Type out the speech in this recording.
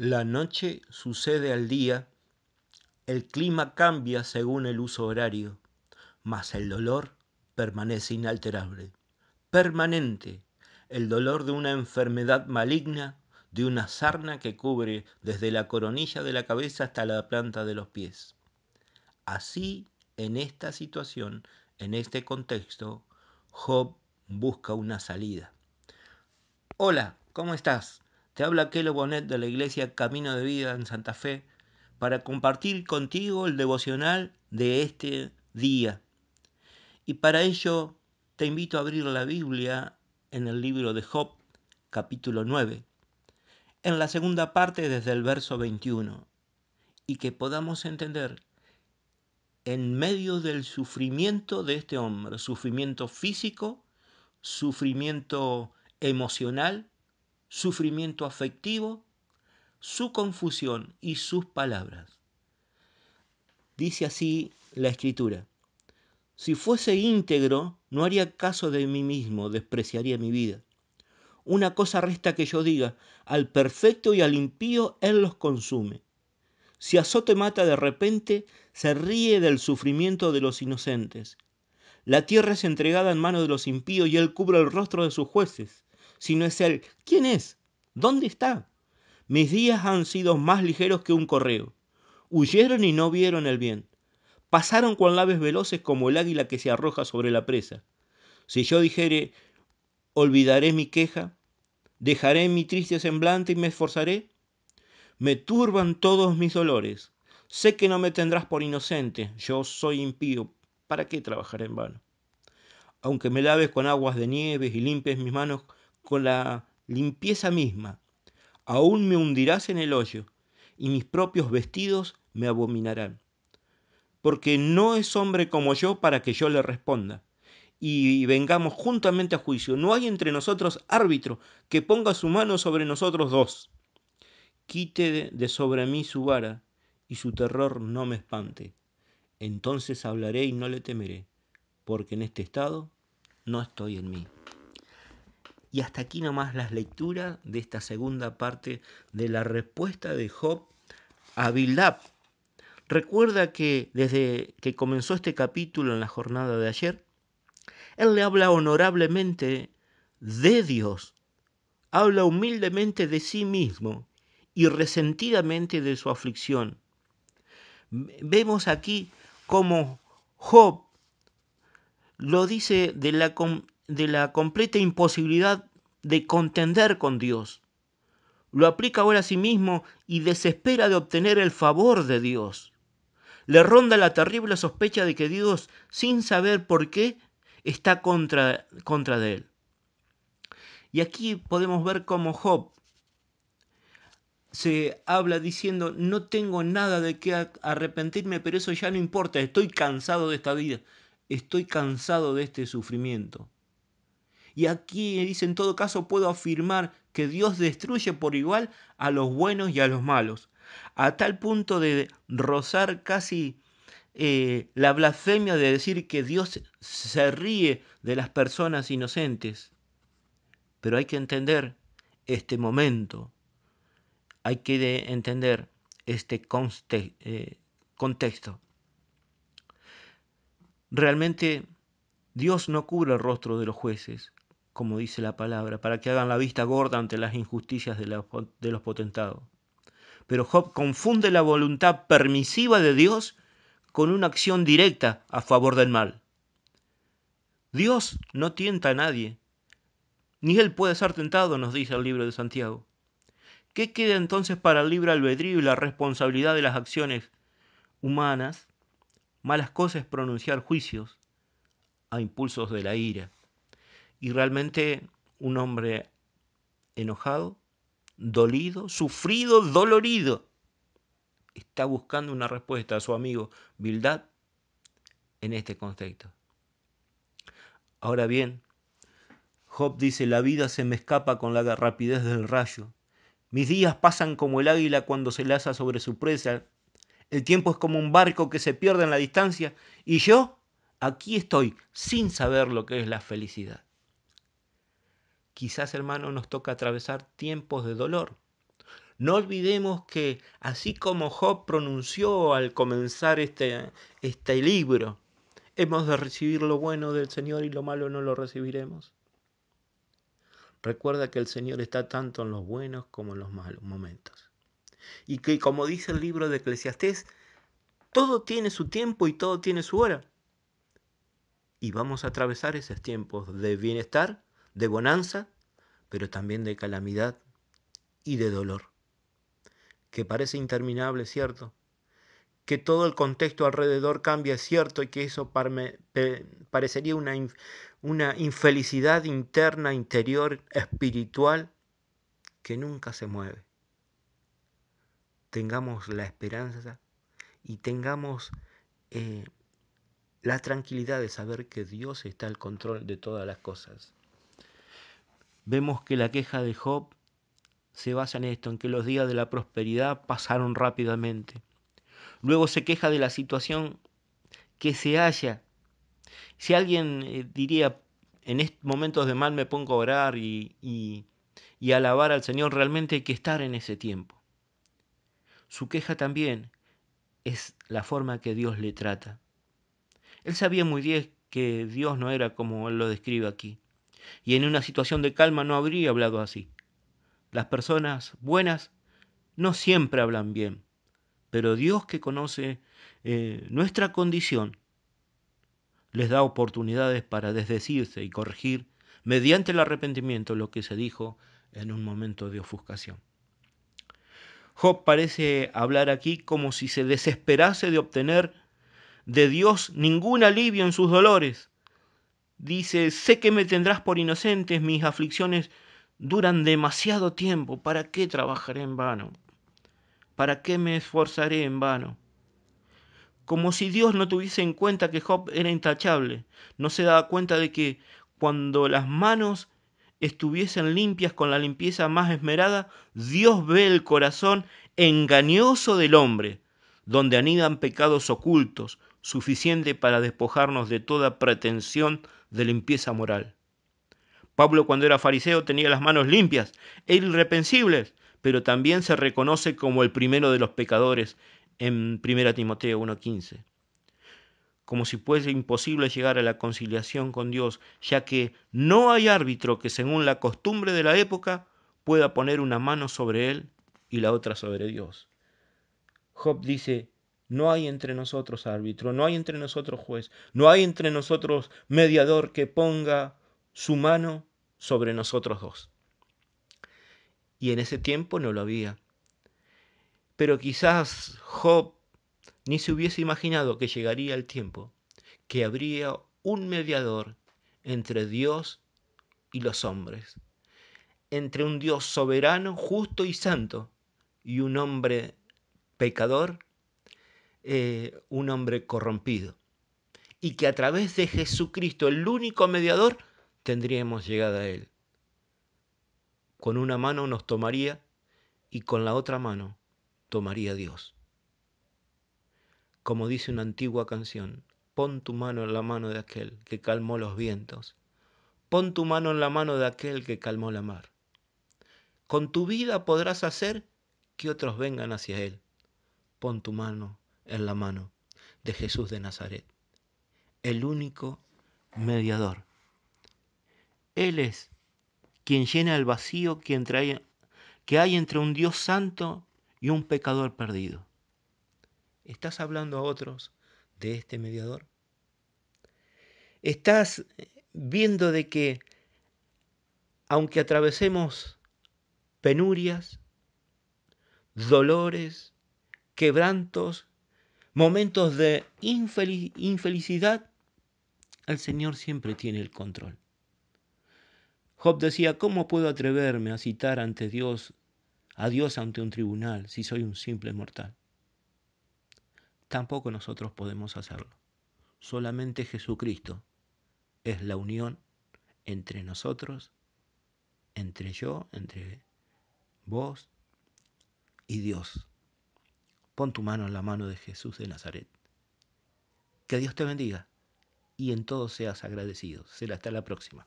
La noche sucede al día, el clima cambia según el uso horario, mas el dolor permanece inalterable, permanente, el dolor de una enfermedad maligna, de una sarna que cubre desde la coronilla de la cabeza hasta la planta de los pies. Así, en esta situación, en este contexto, Job busca una salida. Hola, ¿cómo estás? Te habla Kelo Bonet de la iglesia Camino de Vida en Santa Fe para compartir contigo el devocional de este día. Y para ello te invito a abrir la Biblia en el libro de Job, capítulo 9, en la segunda parte desde el verso 21, y que podamos entender en medio del sufrimiento de este hombre, sufrimiento físico, sufrimiento emocional, sufrimiento afectivo, su confusión y sus palabras. Dice así la escritura, si fuese íntegro, no haría caso de mí mismo, despreciaría mi vida. Una cosa resta que yo diga, al perfecto y al impío él los consume. Si azote mata de repente, se ríe del sufrimiento de los inocentes. La tierra es entregada en manos de los impíos y él cubre el rostro de sus jueces sino es él, ¿quién es? ¿Dónde está? Mis días han sido más ligeros que un correo. Huyeron y no vieron el bien. Pasaron con laves veloces como el águila que se arroja sobre la presa. Si yo dijere, olvidaré mi queja, dejaré mi triste semblante y me esforzaré, me turban todos mis dolores. Sé que no me tendrás por inocente, yo soy impío, ¿para qué trabajar en vano? Aunque me laves con aguas de nieve y limpies mis manos con la limpieza misma. Aún me hundirás en el hoyo, y mis propios vestidos me abominarán. Porque no es hombre como yo para que yo le responda, y vengamos juntamente a juicio. No hay entre nosotros árbitro que ponga su mano sobre nosotros dos. Quite de sobre mí su vara, y su terror no me espante. Entonces hablaré y no le temeré, porque en este estado no estoy en mí. Y hasta aquí nomás las lecturas de esta segunda parte de la respuesta de Job a Bildab. Recuerda que desde que comenzó este capítulo en la jornada de ayer, él le habla honorablemente de Dios, habla humildemente de sí mismo y resentidamente de su aflicción. Vemos aquí cómo Job lo dice de la, de la completa imposibilidad de contender con Dios. Lo aplica ahora a sí mismo y desespera de obtener el favor de Dios. Le ronda la terrible sospecha de que Dios, sin saber por qué, está contra, contra de él. Y aquí podemos ver cómo Job se habla diciendo, no tengo nada de qué arrepentirme, pero eso ya no importa, estoy cansado de esta vida, estoy cansado de este sufrimiento. Y aquí dice, en todo caso, puedo afirmar que Dios destruye por igual a los buenos y a los malos, a tal punto de rozar casi eh, la blasfemia de decir que Dios se ríe de las personas inocentes. Pero hay que entender este momento, hay que entender este eh, contexto. Realmente Dios no cubre el rostro de los jueces, como dice la palabra, para que hagan la vista gorda ante las injusticias de, los potentados. Pero Job confunde la voluntad permisiva de Dios con una acción directa a favor del mal. Dios no tienta a nadie, ni él puede ser tentado, nos dice el libro de Santiago. ¿Qué queda entonces para el libre albedrío y la responsabilidad de las acciones humanas? Malas cosas pronunciar juicios a impulsos de la ira. Y realmente un hombre enojado, dolido, sufrido, dolorido, está buscando una respuesta a su amigo Bildad en este contexto. Ahora bien, Job dice, la vida se me escapa con la rapidez del rayo. Mis días pasan como el águila cuando se lanza sobre su presa. El tiempo es como un barco que se pierde en la distancia. Y yo aquí estoy sin saber lo que es la felicidad quizás hermano nos toca atravesar tiempos de dolor. No olvidemos que así como Job pronunció al comenzar este, este libro, hemos de recibir lo bueno del Señor y lo malo no lo recibiremos. Recuerda que el Señor está tanto en los buenos como en los malos momentos. Y que como dice el libro de Eclesiastés, todo tiene su tiempo y todo tiene su hora. Y vamos a atravesar esos tiempos de bienestar de bonanza, pero también de calamidad y de dolor. Que parece interminable, ¿cierto? Que todo el contexto alrededor cambia, cierto, y que eso parecería una, una infelicidad interna, interior, espiritual, que nunca se mueve. Tengamos la esperanza y tengamos eh, la tranquilidad de saber que Dios está al control de todas las cosas vemos que la queja de Job se basa en esto, en que los días de la prosperidad pasaron rápidamente. Luego se queja de la situación que se halla. Si alguien eh, diría, en estos momentos de mal me pongo a orar y, y, y alabar al Señor, realmente hay que estar en ese tiempo. Su queja también es la forma que Dios le trata. Él sabía muy bien que Dios no era como él lo describe aquí. Y en una situación de calma no habría hablado así. Las personas buenas no siempre hablan bien, pero Dios que conoce eh, nuestra condición les da oportunidades para desdecirse y corregir mediante el arrepentimiento lo que se dijo en un momento de ofuscación. Job parece hablar aquí como si se desesperase de obtener de Dios ningún alivio en sus dolores. Dice, sé que me tendrás por inocentes, mis aflicciones duran demasiado tiempo, ¿para qué trabajaré en vano? ¿Para qué me esforzaré en vano? Como si Dios no tuviese en cuenta que Job era intachable, no se daba cuenta de que cuando las manos estuviesen limpias con la limpieza más esmerada, Dios ve el corazón engañoso del hombre, donde anidan pecados ocultos, suficiente para despojarnos de toda pretensión de limpieza moral. Pablo cuando era fariseo tenía las manos limpias e irrepensibles, pero también se reconoce como el primero de los pecadores en 1 Timoteo 1.15. Como si fuese imposible llegar a la conciliación con Dios, ya que no hay árbitro que según la costumbre de la época pueda poner una mano sobre él y la otra sobre Dios. Job dice, no hay entre nosotros árbitro, no hay entre nosotros juez, no hay entre nosotros mediador que ponga su mano sobre nosotros dos. Y en ese tiempo no lo había. Pero quizás Job ni se hubiese imaginado que llegaría el tiempo que habría un mediador entre Dios y los hombres, entre un Dios soberano, justo y santo, y un hombre pecador eh, un hombre corrompido. Y que a través de Jesucristo, el único mediador, tendríamos llegada a Él. Con una mano nos tomaría y con la otra mano tomaría Dios. Como dice una antigua canción, pon tu mano en la mano de aquel que calmó los vientos, pon tu mano en la mano de aquel que calmó la mar. Con tu vida podrás hacer que otros vengan hacia Él. Pon tu mano en la mano de Jesús de Nazaret, el único mediador. Él es quien llena el vacío que hay entre un Dios santo y un pecador perdido. ¿Estás hablando a otros de este mediador? ¿Estás viendo de que aunque atravesemos penurias, dolores, quebrantos, momentos de infelicidad, el Señor siempre tiene el control. Job decía, ¿cómo puedo atreverme a citar ante Dios, a Dios ante un tribunal, si soy un simple mortal? Tampoco nosotros podemos hacerlo. Solamente Jesucristo es la unión entre nosotros, entre yo, entre vos y Dios. Pon tu mano en la mano de Jesús de Nazaret. Que Dios te bendiga y en todo seas agradecido. Será hasta la próxima.